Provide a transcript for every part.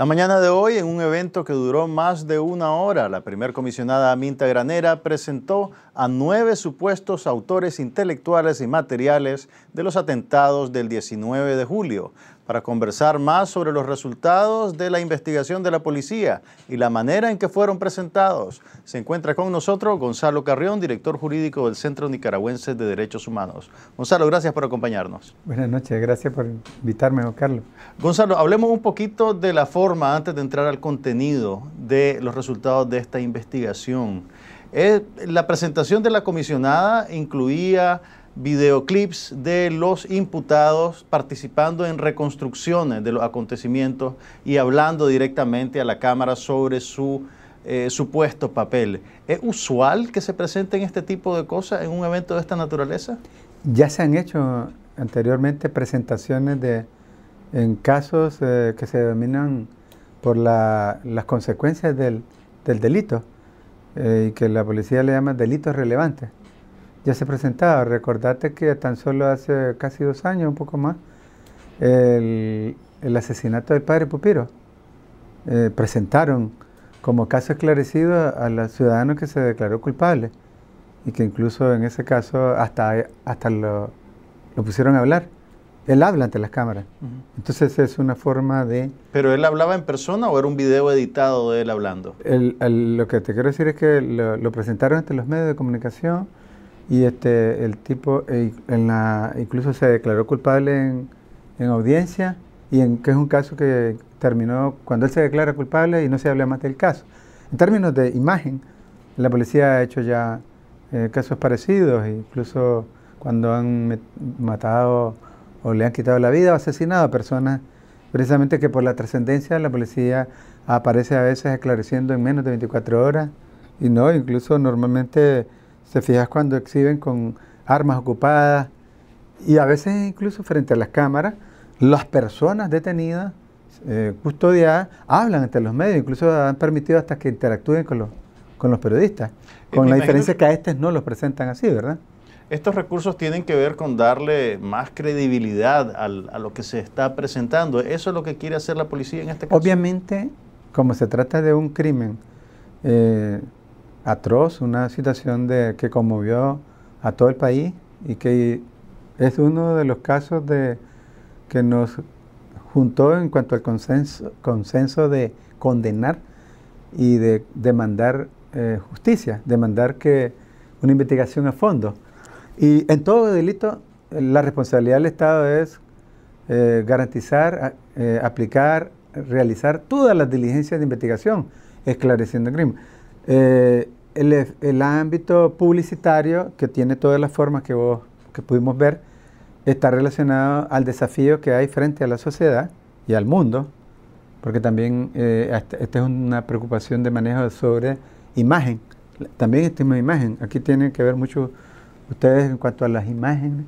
La mañana de hoy, en un evento que duró más de una hora, la primer comisionada Minta Granera presentó a nueve supuestos autores intelectuales y materiales de los atentados del 19 de julio para conversar más sobre los resultados de la investigación de la policía y la manera en que fueron presentados. Se encuentra con nosotros Gonzalo Carrión, director jurídico del Centro Nicaragüense de Derechos Humanos. Gonzalo, gracias por acompañarnos. Buenas noches, gracias por invitarme, don Carlos. Gonzalo, hablemos un poquito de la forma, antes de entrar al contenido, de los resultados de esta investigación. Eh, la presentación de la comisionada incluía videoclips de los imputados participando en reconstrucciones de los acontecimientos y hablando directamente a la Cámara sobre su eh, supuesto papel. ¿Es usual que se presenten este tipo de cosas en un evento de esta naturaleza? Ya se han hecho anteriormente presentaciones de, en casos eh, que se denominan por las consecuencias del delito eh, y que la policía le llama delitos relevantes, ya se presentaba. Recordate que tan solo hace casi dos años, un poco más, el, asesinato del padre Pupiro. Eh, presentaron como caso esclarecido a, los ciudadanos que se declaró culpable y que incluso en ese caso hasta, hasta lo pusieron a hablar. Él habla ante las cámaras. Entonces es una forma de... ¿Pero él hablaba en persona o era un video editado de él hablando? lo que te quiero decir es que lo, presentaron ante los medios de comunicación y este, el tipo e, en la, incluso se declaró culpable en, audiencia y en que es un caso que terminó cuando él se declara culpable y no se habla más del caso. En términos de imagen, la policía ha hecho ya eh, casos parecidos, incluso cuando han matado o le han quitado la vida o asesinado a personas, precisamente que por la trascendencia la policía aparece a veces esclareciendo en menos de 24 horas y no, incluso normalmente se fijas cuando exhiben con armas ocupadas y a veces incluso frente a las cámaras las personas detenidas, eh, custodiadas, hablan ante los medios, incluso han permitido hasta que interactúen con los, con los periodistas, eh, con la diferencia que... a estos no los presentan así, ¿verdad? Estos recursos tienen que ver con darle más credibilidad a lo que se está presentando. Eso es lo que quiere hacer la policía en este caso. Obviamente, como se trata de un crimen eh, atroz, una situación de, que conmovió a todo el país y que es uno de los casos que nos juntó en cuanto al consenso, consenso de condenar y de demandar eh, justicia, demandar que una investigación a fondo. Y en todo delito, la responsabilidad del Estado es eh, garantizar, eh, aplicar, realizar todas las diligencias de investigación, esclareciendo el crimen. Eh, el, ámbito publicitario, que tiene todas las formas que, que pudimos ver, está relacionado al desafío que hay frente a la sociedad y al mundo, porque también este, esta es una preocupación de manejo sobre imagen. También este de imagen. Aquí tiene que ver mucho ustedes en cuanto a las imágenes,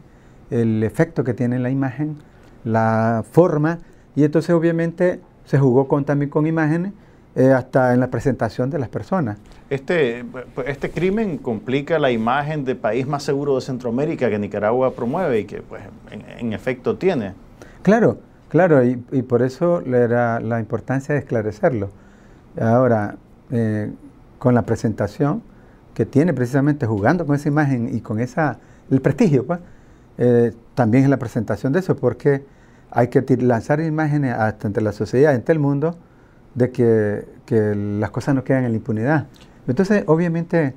el efecto que tiene la imagen, la forma, y entonces obviamente se jugó con, también con imágenes eh, hasta en la presentación de las personas. Este, este crimen complica la imagen de país más seguro de Centroamérica que Nicaragua promueve y que pues, en, efecto tiene. Claro, claro, y, por eso era la importancia de esclarecerlo. Ahora, eh, con la presentación, que tiene precisamente jugando con esa imagen y con esa, el prestigio, pues, eh, también en la presentación de eso, porque hay que lanzar imágenes hasta entre la sociedad, entre el mundo, de que, que las cosas no quedan en la impunidad. Entonces, obviamente,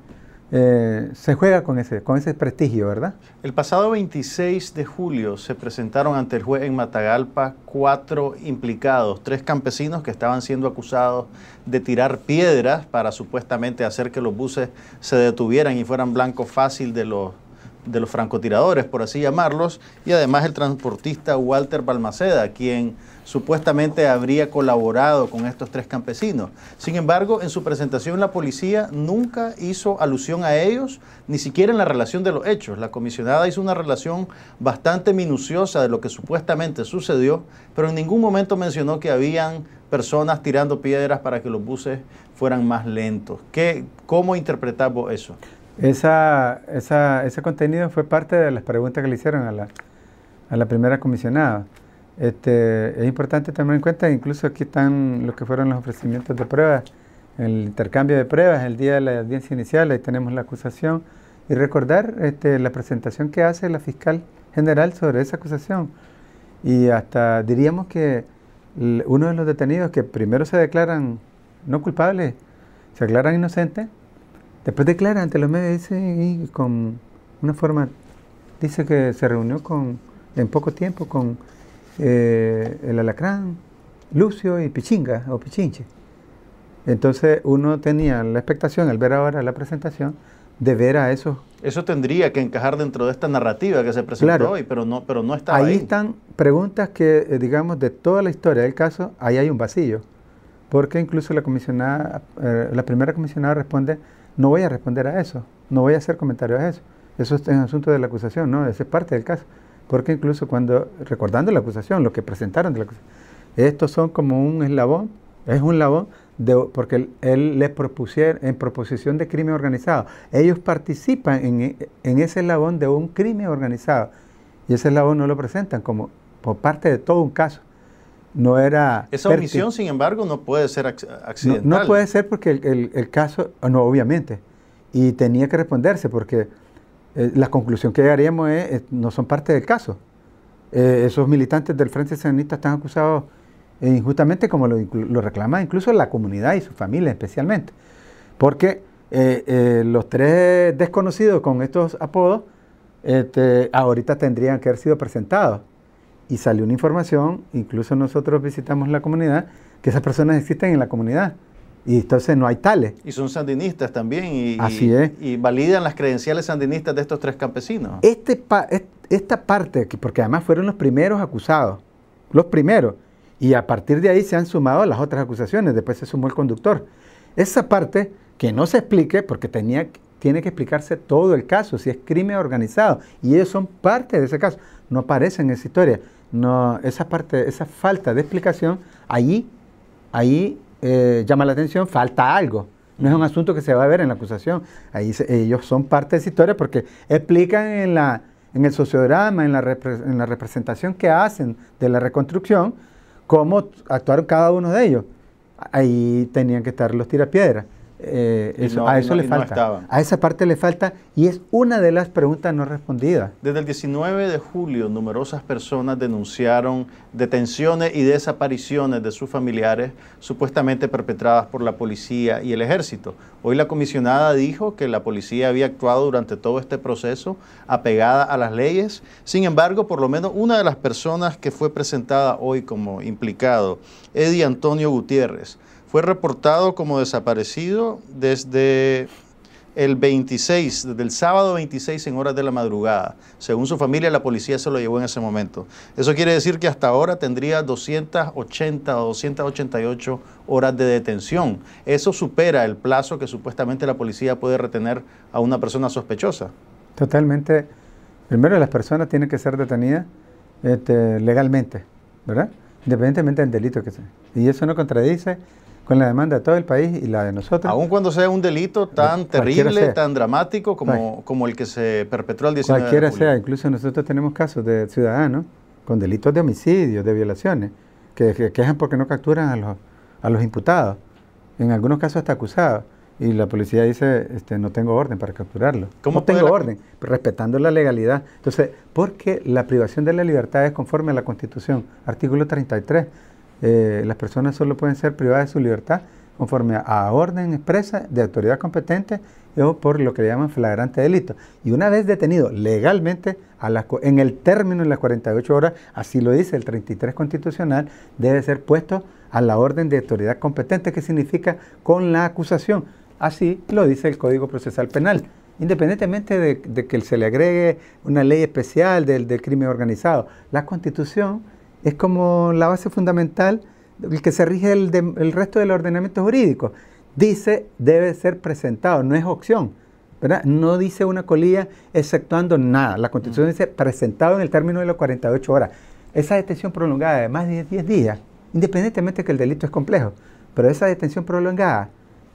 eh, se juega con ese, con ese prestigio, ¿verdad? El pasado 26 de julio se presentaron ante el juez en Matagalpa cuatro implicados, tres campesinos que estaban siendo acusados de tirar piedras para supuestamente hacer que los buses se detuvieran y fueran blanco fácil de los de los francotiradores, por así llamarlos, y además el transportista Walter Balmaceda, quien supuestamente habría colaborado con estos tres campesinos. Sin embargo, en su presentación la policía nunca hizo alusión a ellos, ni siquiera en la relación de los hechos. La comisionada hizo una relación bastante minuciosa de lo que supuestamente sucedió, pero en ningún momento mencionó que habían personas tirando piedras para que los buses fueran más lentos. ¿Qué, ¿Cómo interpretamos eso? Esa, ese contenido fue parte de las preguntas que le hicieron a la, a la primera comisionada. Este, es importante tener en cuenta, incluso aquí están los que fueron los ofrecimientos de pruebas, el intercambio de pruebas, el día de la audiencia inicial, ahí tenemos la acusación, y recordar este, la presentación que hace la fiscal general sobre esa acusación. Y hasta diríamos que uno de los detenidos que primero se declaran no culpables, se declaran inocentes, después declara ante los medios dice, y con una forma, dice que se reunió con en poco tiempo con eh, el alacrán, Lucio y Pichinga o Pichinche. Entonces uno tenía la expectación, al ver ahora la presentación, de ver a esos... Eso tendría que encajar dentro de esta narrativa que se presentó hoy, pero no, pero no está ahí. Ahí están preguntas que, eh, digamos, de toda la historia del caso, ahí hay un vacío. Porque incluso la comisionada, eh, la primera comisionada responde, no voy a responder a eso, no voy a hacer comentarios a eso. Eso es un asunto de la acusación, ¿no? ese es parte del caso. Porque incluso cuando, recordando la acusación, lo que presentaron de la acusación, estos son como un eslabón, es un eslabón, de, porque él, les propusieron en proposición de crimen organizado. Ellos participan en, ese eslabón de un crimen organizado. Y ese eslabón no lo presentan como por parte de todo un caso no era... Esa omisión, sin embargo, no puede ser accidental. No, puede ser porque el, caso, no, obviamente, y tenía que responderse porque eh, la conclusión que llegaríamos es, que no son parte del caso. Eh, esos militantes del Frente Sandinista están acusados injustamente como lo, reclama incluso la comunidad y sus familias especialmente. Porque eh, los tres desconocidos con estos apodos este, ahorita tendrían que haber sido presentados. Y salió una información, incluso nosotros visitamos la comunidad, que esas personas existen en la comunidad. Y entonces no hay tales. Y son sandinistas también. Y, Así es. Y validan las credenciales sandinistas de estos tres campesinos. Este esta parte, porque además fueron los primeros acusados, los primeros. Y a partir de ahí se han sumado las otras acusaciones. Después se sumó el conductor. Esa parte que no se explique, porque tenía, tiene que explicarse todo el caso, si es crimen organizado. Y ellos son parte de ese caso. No aparecen en esa historia. No, esa parte, esa falta de explicación, ahí ahí eh, llama la atención, falta algo. No es un asunto que se va a ver en la acusación. Ahí ellos son parte de esa historia porque explican en, la, en el sociodrama, en la, en la representación que hacen de la reconstrucción, cómo actuaron cada uno de ellos. Ahí tenían que estar los tirapiedras. Eh, a eso le a esa parte le falta y es una de las preguntas no respondidas. Desde el 19 de julio, numerosas personas denunciaron detenciones y desapariciones de sus familiares supuestamente perpetradas por la policía y el ejército. Hoy la comisionada dijo que la policía había actuado durante todo este proceso apegada a las leyes. Sin embargo, por lo menos una de las personas que fue presentada hoy como implicado, Eddie Antonio Gutiérrez, fue reportado como desaparecido desde el 26, desde el sábado 26 en horas de la madrugada. Según su familia, la policía se lo llevó en ese momento. Eso quiere decir que hasta ahora tendría 280 o 288 horas de detención. Eso supera el plazo que supuestamente la policía puede retener a una persona sospechosa. Totalmente. Primero, las personas tienen que ser detenidas este, legalmente, ¿verdad? Independientemente del delito que sea. Y eso no contradice con la demanda de todo el país y la de nosotros. Aun cuando sea un delito tan terrible, tan dramático como, como el que se perpetró el 19 Cualquiera de sea, incluso nosotros tenemos casos de ciudadanos con delitos de homicidio, de violaciones, que, quejan porque no capturan a los, a los imputados, en algunos casos está acusado Y la policía dice, este, no tengo orden para capturarlo. ¿Cómo no tengo orden, respetando la legalidad. Entonces, porque la privación de la libertad es conforme a la Constitución, artículo 33 eh, las personas solo pueden ser privadas de su libertad conforme a orden expresa de autoridad competente o por lo que le llaman flagrante delito. Y una vez detenido legalmente, en el término de las 48 horas, así lo dice el 33 constitucional, debe ser puesto a la orden de autoridad competente, que significa con la acusación. Así lo dice el Código Procesal Penal. Independientemente de, que se le agregue una ley especial del, del crimen organizado, la Constitución es como la base fundamental el que se rige el, resto del ordenamiento jurídico. Dice debe ser presentado, no es opción. ¿verdad? No dice una colilla exceptuando nada. La Constitución mm. dice presentado en el término de las 48 horas. Esa detención prolongada de más de 10 días, independientemente de que el delito es complejo, pero esa detención prolongada,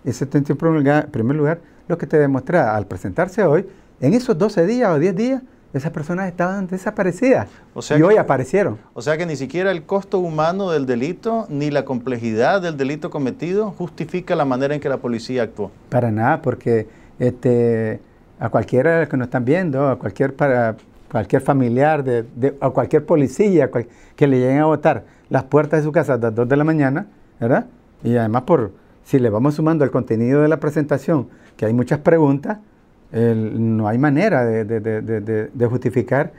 esa detención prolongada, en primer lugar, lo que te demuestra al presentarse hoy, en esos 12 días o 10 días, esas personas estaban desaparecidas y hoy aparecieron. O sea que ni siquiera el costo humano del delito ni la complejidad del delito cometido justifica la manera en que la policía actuó. Para nada, porque este, a cualquiera que nos están viendo, a cualquier, para, cualquier familiar, de, a cualquier policía que le lleguen a votar las puertas de su casa a las 2 de la mañana, ¿verdad? Y además por si le vamos sumando el contenido de la presentación, que hay muchas preguntas, no hay manera de, justificar.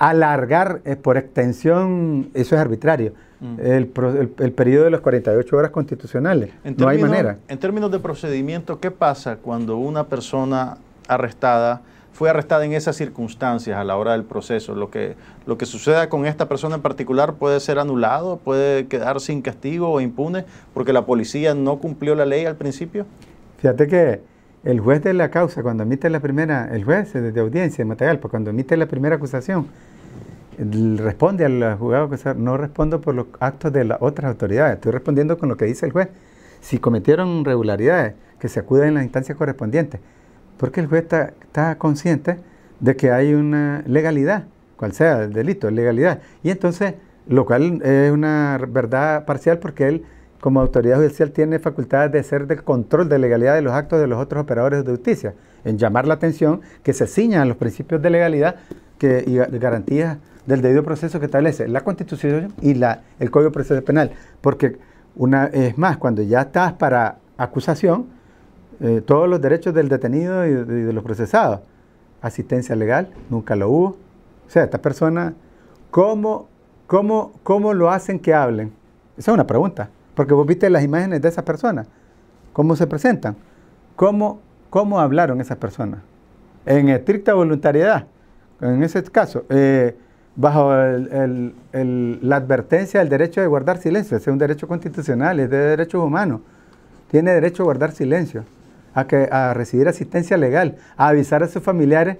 Alargar por extensión, eso es arbitrario, mm. el, periodo de las 48 horas constitucionales. no hay manera. En términos de procedimiento, ¿qué pasa cuando una persona arrestada fue arrestada en esas circunstancias a la hora del proceso? Lo que, lo que suceda con esta persona en particular puede ser anulado, puede quedar sin castigo o impune porque la policía no cumplió la ley al principio. Fíjate que el juez de la causa, cuando emite la primera, el juez de audiencia de Matagalpa, cuando emite la primera acusación, responde al juzgado que no respondo por los actos de las otras autoridades, estoy respondiendo con lo que dice el juez. Si cometieron irregularidades, que se acuden en las instancias correspondientes, porque el juez está, está consciente de que hay una legalidad, cual sea el delito, legalidad. Y entonces, lo cual es una verdad parcial porque él como autoridad judicial tiene facultades de ser del control de legalidad de los actos de los otros operadores de justicia, en llamar la atención que se ciñan los principios de legalidad que, y garantías del debido proceso que establece la Constitución y la, el Código de Proceso Penal. Porque una es más, cuando ya estás para acusación, eh, todos los derechos del detenido y de, los procesados, asistencia legal, nunca lo hubo. O sea, esta persona, ¿cómo, cómo, cómo lo hacen que hablen? Esa es una pregunta. Porque vos viste las imágenes de esas personas, cómo se presentan, cómo, cómo hablaron esas personas. En estricta voluntariedad, en ese caso, eh, bajo la advertencia del derecho de guardar silencio, es un derecho constitucional, es de derechos humanos, tiene derecho a guardar silencio, a, que, a recibir asistencia legal, a avisar a sus familiares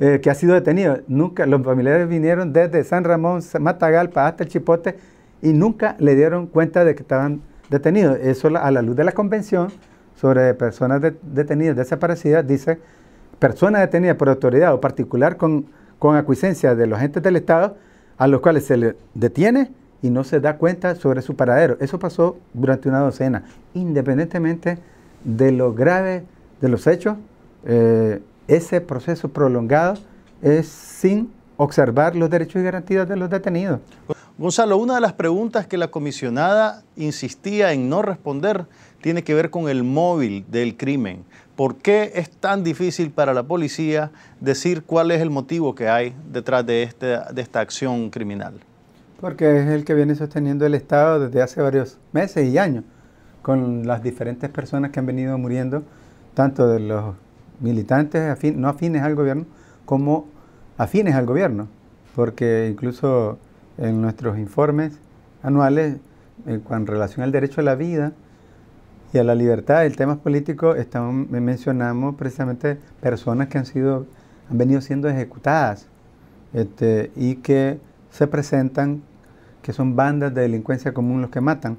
eh, que ha sido detenido. Nunca, los familiares vinieron desde San Ramón, Matagalpa hasta el Chipote y nunca le dieron cuenta de que estaban detenidos. Eso a la luz de la convención sobre personas detenidas, desaparecidas, dice, personas detenidas por autoridad o particular con, con acuicencia de los agentes del Estado, a los cuales se le detiene y no se da cuenta sobre su paradero. Eso pasó durante una docena, independientemente de lo grave de los hechos, eh, ese proceso prolongado es sin observar los derechos y garantías de los detenidos. Gonzalo, una de las preguntas que la comisionada insistía en no responder tiene que ver con el móvil del crimen. ¿Por qué es tan difícil para la policía decir cuál es el motivo que hay detrás de, este, esta acción criminal? Porque es el que viene sosteniendo el Estado desde hace varios meses y años, con las diferentes personas que han venido muriendo, tanto de los militantes no afines al gobierno como afines al gobierno, porque incluso en nuestros informes anuales con relación al derecho a la vida y a la libertad el tema político estamos, mencionamos precisamente personas que han, sido, han venido siendo ejecutadas este, y que se presentan que son bandas de delincuencia común los que matan.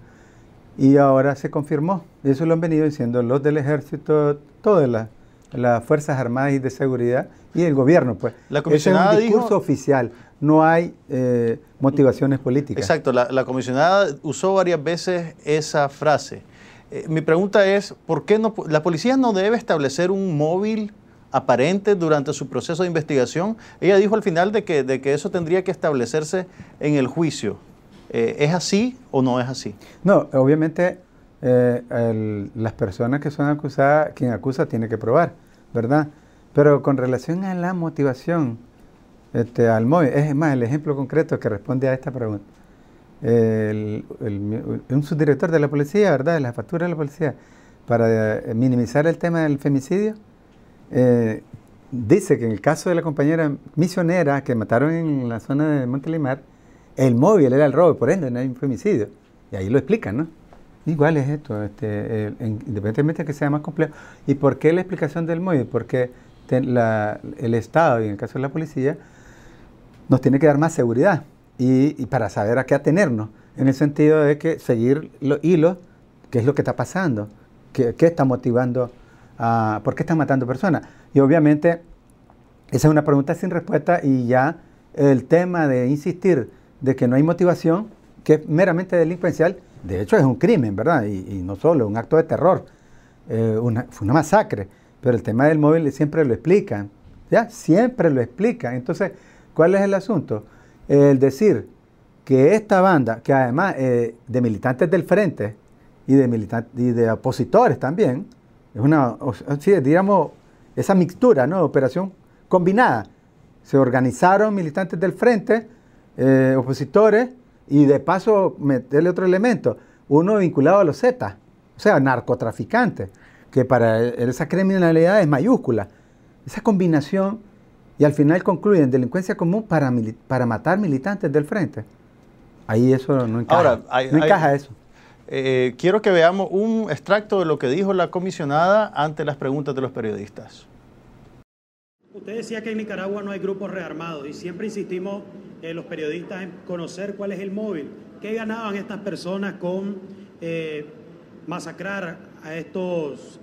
Y ahora se confirmó. Eso lo han venido diciendo los del ejército, todas las las Fuerzas Armadas y de Seguridad y el gobierno, pues. La comisionada es un discurso oficial, no hay eh, motivaciones políticas. Exacto, la, comisionada usó varias veces esa frase. Eh, mi pregunta es, ¿por qué no, la policía no debe establecer un móvil aparente durante su proceso de investigación? Ella dijo al final de que, de que eso tendría que establecerse en el juicio. Eh, ¿Es así o no es así? No, obviamente eh, las personas que son acusadas, quien acusa tiene que probar, ¿verdad? Pero con relación a la motivación, este, al móvil, es más, el ejemplo concreto que responde a esta pregunta. un subdirector de la policía, ¿verdad? De la factura de la policía, para eh, minimizar el tema del femicidio, eh, dice que en el caso de la compañera misionera que mataron en la zona de Montelimar, el móvil era el robo, por ende no hay un femicidio. Y ahí lo explican, ¿no? Igual es esto, este, eh, independientemente de que sea más complejo. ¿Y por qué la explicación del móvil? Porque el Estado, y en el caso de la policía, nos tiene que dar más seguridad y, para saber a qué atenernos, en el sentido de que seguir los hilos, qué es lo que está pasando, qué, está motivando, a, por qué están matando personas. Y obviamente, esa es una pregunta sin respuesta y ya el tema de insistir de que no hay motivación, que es meramente delincuencial, de hecho es un crimen, ¿verdad? Y, no solo, un acto de terror, eh, fue una masacre, pero el tema del móvil siempre lo explican, ¿ya? Siempre lo explican. Entonces, ¿cuál es el asunto? El decir que esta banda, que además eh, de militantes del frente y de, de opositores también, es una, sí, digamos, esa mixtura, ¿no? Operación combinada. Se organizaron militantes del frente, eh, opositores, y de paso, meterle otro elemento, uno vinculado a los Z, o sea, narcotraficantes, que para esa criminalidad es mayúscula. Esa combinación, y al final concluyen delincuencia común para, para matar militantes del frente. Ahí eso no encaja. eso. Eh, quiero que veamos un extracto de lo que dijo la comisionada ante las preguntas de los periodistas. Usted decía que en Nicaragua no hay grupos rearmados y siempre insistimos los periodistas en conocer cuál es el móvil. ¿Qué ganaban estas personas con eh, masacrar a, estos,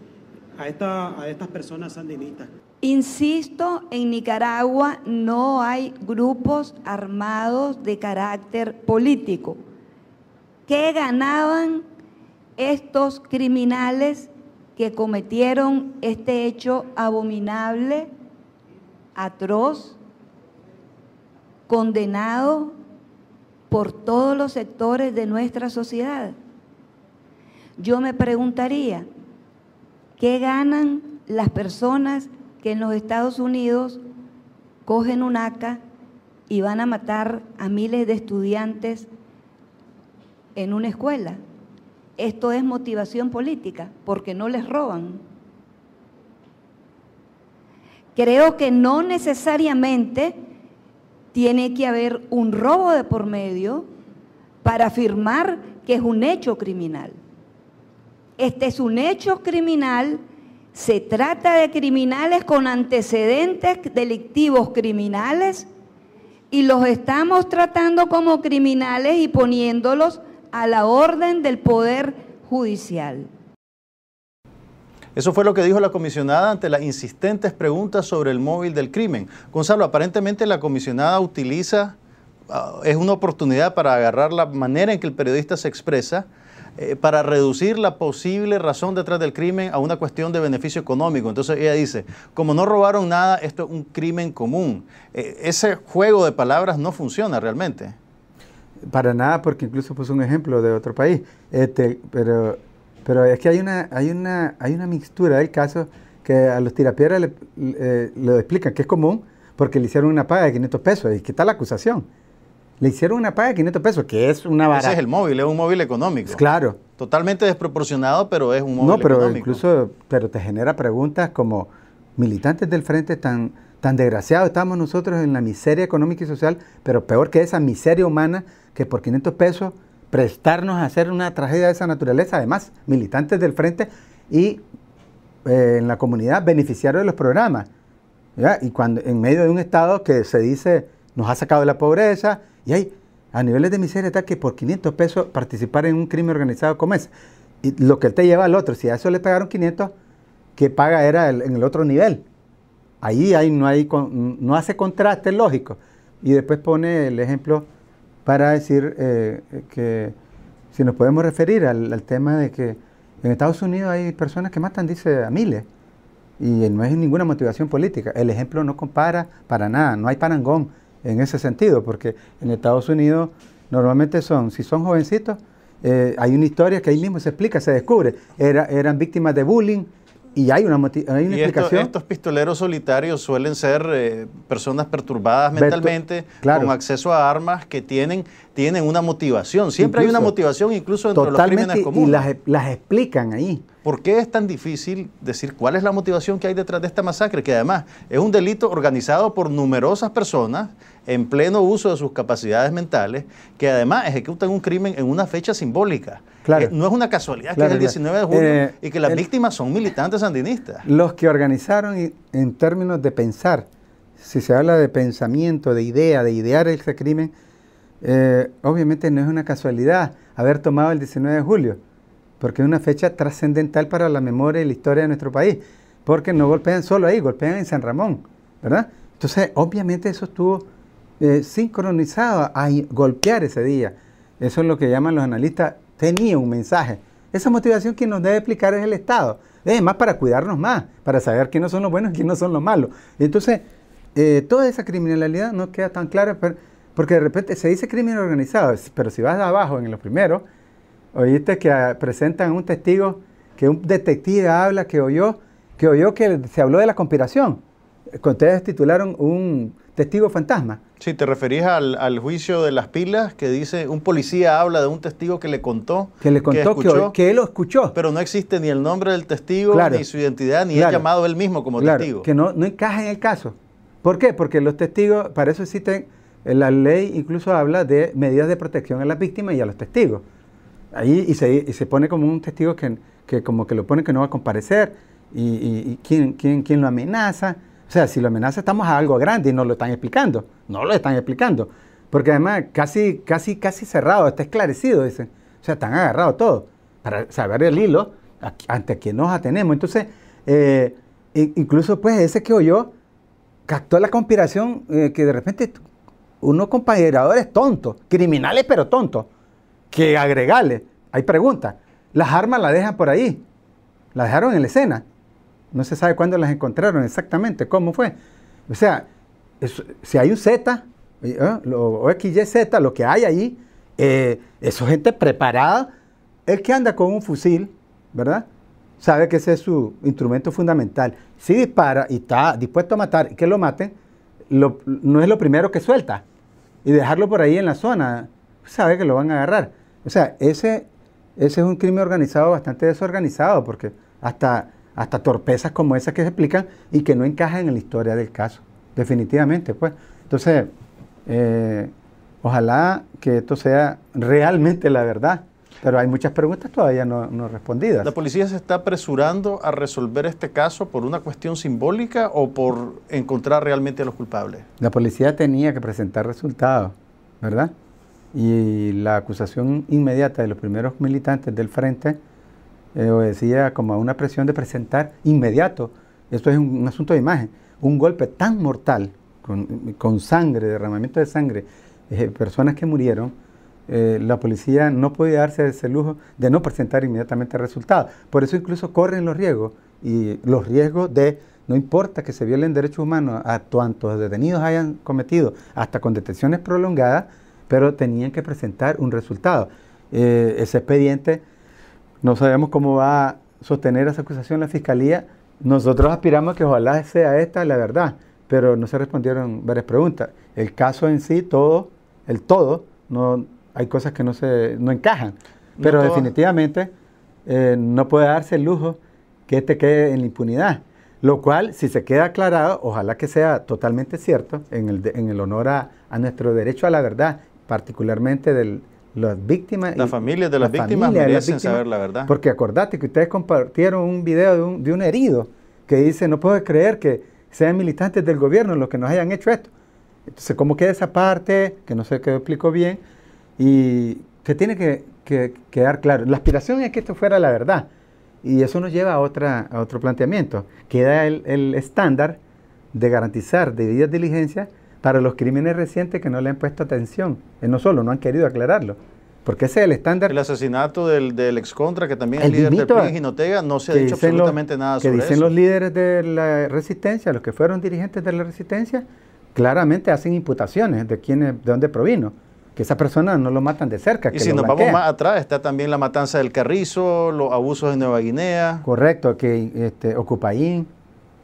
a, esta, a estas personas sandinistas? Insisto, en Nicaragua no hay grupos armados de carácter político. ¿Qué ganaban estos criminales que cometieron este hecho abominable? atroz, condenado por todos los sectores de nuestra sociedad. Yo me preguntaría, ¿qué ganan las personas que en los Estados Unidos cogen un ACA y van a matar a miles de estudiantes en una escuela? Esto es motivación política, porque no les roban. Creo que no necesariamente tiene que haber un robo de por medio para afirmar que es un hecho criminal. Este es un hecho criminal, se trata de criminales con antecedentes delictivos criminales y los estamos tratando como criminales y poniéndolos a la orden del Poder Judicial. Eso fue lo que dijo la comisionada ante las insistentes preguntas sobre el móvil del crimen. Gonzalo, aparentemente la comisionada utiliza, ah, es una oportunidad para agarrar la manera en que el periodista se expresa, eh, para reducir la posible razón detrás del crimen a una cuestión de beneficio económico. Entonces ella dice, como no robaron nada, esto es un crimen común. Eh, ese juego de palabras no funciona realmente. Para nada, porque incluso puso un ejemplo de otro país. Este, pero pero es que hay una, hay una, hay una mixtura del caso que a los tirapiedras le, explican que es común porque le hicieron una paga de 500 pesos. ¿Y qué tal la acusación? Le hicieron una paga de 500 pesos, que es una barata. Ese es el móvil, es un móvil económico. Claro. Totalmente desproporcionado, pero es un móvil No, pero incluso pero te genera preguntas como militantes del frente tan, tan desgraciados estamos nosotros en la miseria económica y social, pero peor que esa miseria humana que por 500 pesos prestarnos a hacer una tragedia de esa naturaleza, además militantes del frente y eh, en la comunidad beneficiarios de los programas. Y cuando en medio de un Estado que se dice nos ha sacado de la pobreza y hay a niveles de miseria tal que por 500 pesos participar en un crimen organizado como ese. Y lo que él te lleva al otro, si a eso le pagaron 500, ¿qué paga era en el otro nivel. Ahí no, hay, no hace contraste lógico. Y después pone el ejemplo para decir eh, que si nos podemos referir al, tema de que en Estados Unidos hay personas que matan, dice, a miles, y no es ninguna motivación política. El ejemplo no compara para nada, no hay parangón en ese sentido, porque en Estados Unidos normalmente son, si son jovencitos, eh, hay una historia que ahí mismo se explica, se descubre, eran víctimas de bullying, y hay una, hay una explicación. estos pistoleros solitarios suelen ser eh, personas perturbadas mentalmente, con acceso a armas que tienen, tienen una motivación. Siempre hay una motivación, incluso dentro de los crímenes comunes. Y las explican ahí. ¿Por qué es tan difícil decir cuál es la motivación que hay detrás de esta masacre? Que además es un delito organizado por numerosas personas en pleno uso de sus capacidades mentales, que además ejecutan un crimen en una fecha simbólica. Eh, no es una casualidad que es el 19 de julio eh, y que las víctimas son militantes sandinistas. Los que organizaron en términos de pensar, si se habla de pensamiento, de idea, de idear este crimen, eh, obviamente no es una casualidad haber tomado el 19 de julio porque es una fecha trascendental para la memoria y la historia de nuestro país, porque no golpean solo ahí, golpean en San Ramón, ¿verdad? Entonces, obviamente eso estuvo eh, sincronizado a golpear ese día. Eso es lo que llaman los analistas, tenía un mensaje. Esa motivación que nos debe explicar es el Estado. Es más para cuidarnos más, para saber quiénes son los buenos y quiénes son los malos. Entonces, eh, toda esa criminalidad no queda tan clara, porque de repente se dice crimen organizado, pero si vas abajo en los primeros, Oíste que ah, presentan un testigo que un detective habla que oyó que oyó que se habló de la conspiración. Ustedes titularon un testigo fantasma. Sí, te referís al, juicio de las pilas que dice un policía habla de un testigo que le contó. Que le contó que, escuchó, él lo escuchó. Pero no existe ni el nombre del testigo, ni su identidad, ni el llamado él mismo como claro, testigo. Que no, no encaja en el caso. ¿Por qué? Porque los testigos, para eso existen, la ley incluso habla de medidas de protección a las víctimas y a los testigos. Ahí y se, pone como un testigo que, como que lo pone que no va a comparecer y, y, quién, quién, quién lo amenaza. O sea, si lo amenaza estamos a algo grande y no lo están explicando, no lo están explicando. Porque además casi, casi, casi cerrado, está esclarecido, dicen. O sea, están agarrados todos para saber el hilo ante quién nos atenemos. Entonces, eh, incluso pues ese que oyó captó la conspiración eh, que de repente unos compañeradores tontos, criminales pero tontos que agregarle. Hay preguntas. Las armas las dejan por ahí. Las dejaron en la escena. No se sabe cuándo las encontraron exactamente, cómo fue. O sea, si hay un Z ¿eh? ¿eh? o XYZ, lo que hay ahí, eh, eso gente preparada. El que anda con un fusil, ¿verdad? Sabe que ese es su instrumento fundamental. Si dispara y está dispuesto a matar y que lo maten, no es lo primero que suelta. Y dejarlo por ahí en la zona, sabe que lo van a agarrar. O sea, ese, ese es un crimen organizado bastante desorganizado, porque hasta, hasta torpezas como esas que se explican y que no encajan en la historia del caso, definitivamente, pues. Entonces, eh, ojalá que esto sea realmente la verdad. Pero hay muchas preguntas todavía no, no, respondidas. ¿La policía se está apresurando a resolver este caso por una cuestión simbólica o por encontrar realmente a los culpables? La policía tenía que presentar resultados, ¿verdad? y la acusación inmediata de los primeros militantes del frente eh, obedecía como a una presión de presentar inmediato, esto es un, asunto de imagen, un golpe tan mortal, con, sangre, derramamiento de sangre, eh, personas que murieron, eh, la policía no podía darse ese lujo de no presentar inmediatamente resultados. Por eso incluso corren los riesgos, y los riesgos de no importa que se violen derechos humanos a cuantos detenidos hayan cometido, hasta con detenciones prolongadas, pero tenían que presentar un resultado. Eh, ese expediente, no sabemos cómo va a sostener esa acusación la Fiscalía. Nosotros aspiramos que ojalá sea esta la verdad, pero no se respondieron varias preguntas. El caso en sí, todo, el todo, no, hay cosas que no, se, no encajan. Pero definitivamente eh, no puede darse el lujo que este quede en la impunidad. Lo cual, si se queda aclarado, ojalá que sea totalmente cierto en el, en el honor a, nuestro derecho a la verdad particularmente de las víctimas. Las familias de las, víctimas merecen saber la verdad. Porque acordate que ustedes compartieron un video de un, herido que dice, no puedo creer que sean militantes del gobierno los que nos hayan hecho esto. Entonces, ¿cómo queda esa parte? Que no sé qué explico bien. Y se tiene que, quedar claro. La aspiración es que esto fuera la verdad. Y eso nos lleva a, otra, a otro planteamiento. Queda el, el estándar de garantizar debidas diligencias para los crímenes recientes que no le han puesto atención. Eh, no solo, no han querido aclararlo. Porque ese es el estándar. El asesinato del, ex contra, que también es líder de PRI Ginotega, no se ha dicho absolutamente nada sobre eso. Que dicen los líderes de la resistencia, los que fueron dirigentes de la resistencia, claramente hacen imputaciones de quién de dónde provino. Que esas personas no lo matan de cerca. Y si nos vamos más atrás, está también la matanza del Carrizo, los abusos en Nueva Guinea. Correcto, que este, Ocupaín.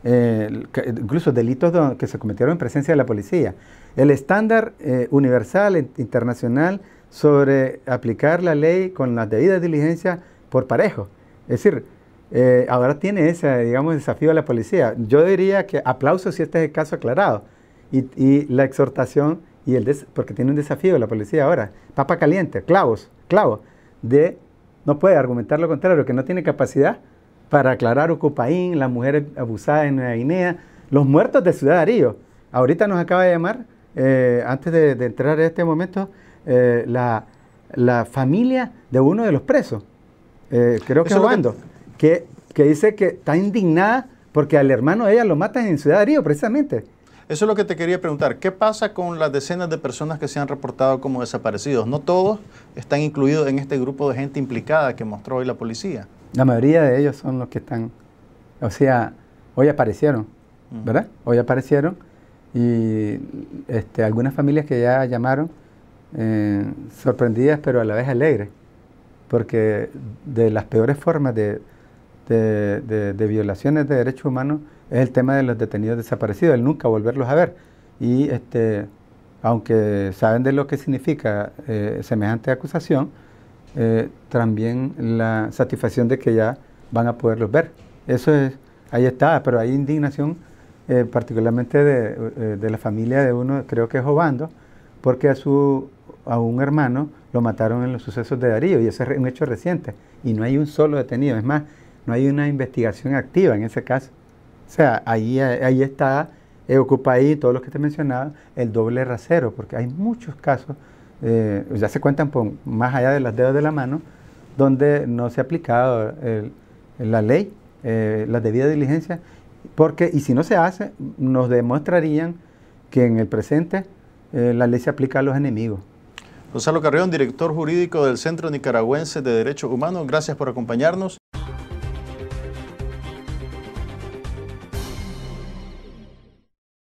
Eh, incluso delitos que se cometieron en presencia de la policía. El estándar eh, universal internacional sobre aplicar la ley con las debidas diligencias por parejo. Es decir, eh, ahora tiene ese, digamos, desafío a la policía. Yo diría que aplauso si este es el caso aclarado y, la exhortación, y el porque tiene un desafío la policía ahora, papa caliente, clavos, clavo, de no puede argumentar lo contrario, que no tiene capacidad para aclarar Ocupaín, las mujeres abusadas en Nueva Guinea, los muertos de Ciudad Darío. Ahorita nos acaba de llamar, eh, antes de, entrar en este momento, eh, la, familia de uno de los presos, eh, creo que es que... que, que dice que está indignada porque al hermano de ella lo matan en Ciudad Darío, precisamente. Eso es lo que te quería preguntar. ¿Qué pasa con las decenas de personas que se han reportado como desaparecidos? No todos están incluidos en este grupo de gente implicada que mostró hoy la policía. La mayoría de ellos son los que están, o sea, hoy aparecieron, ¿verdad? Hoy aparecieron y este, algunas familias que ya llamaron, eh, sorprendidas pero a la vez alegres, porque de las peores formas de, violaciones de derechos humanos es el tema de los detenidos desaparecidos, el nunca volverlos a ver. Y este, aunque saben de lo que significa eh, semejante acusación, eh, también la satisfacción de que ya van a poderlos ver. Eso es, ahí está, pero hay indignación eh, particularmente eh, de, la familia de uno, creo que es Obando, porque a, su, a un hermano lo mataron en los sucesos de Darío y ese es un hecho reciente y no hay un solo detenido. Es más, no hay una investigación activa en ese caso. O sea, ahí, ahí está, ocupa ahí, todos los que te mencionaba, el doble rasero, porque hay muchos casos eh, ya se cuentan por más allá de las dedos de la mano, donde no se ha aplicado la ley, eh, la debida diligencia, porque, y si no se hace, nos demostrarían que en el presente eh, la ley se aplica a los enemigos. Gonzalo Carrión, director jurídico del Centro Nicaragüense de Derechos Humanos, gracias por acompañarnos.